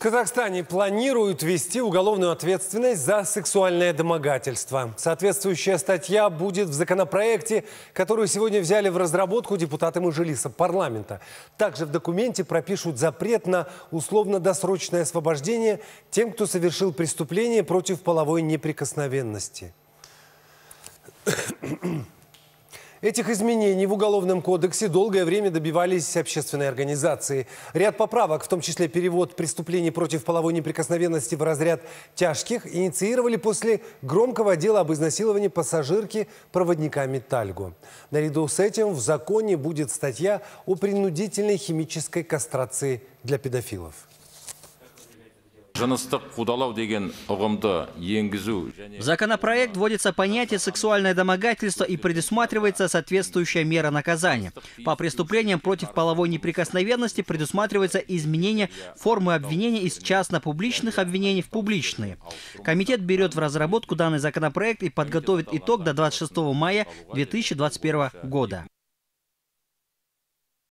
В Казахстане планируют ввести уголовную ответственность за сексуальное домогательство. Соответствующая статья будет в законопроекте, который сегодня взяли в разработку депутаты Мажилиса парламента. Также в документе пропишут запрет на условно-досрочное освобождение тем, кто совершил преступление против половой неприкосновенности. Этих изменений в Уголовном кодексе долгое время добивались общественные организации. Ряд поправок, в том числе перевод преступлений против половой неприкосновенности в разряд тяжких, инициировали после громкого дела об изнасиловании пассажирки проводниками Тальгу. Наряду с этим в законе будет статья о принудительной химической кастрации для педофилов. В законопроект вводится понятие «сексуальное домогательство» и предусматривается соответствующая мера наказания. По преступлениям против половой неприкосновенности предусматривается изменение формы обвинения из частно-публичных обвинений в публичные. Комитет берет в разработку данный законопроект и подготовит итог до 26 мая 2021 года.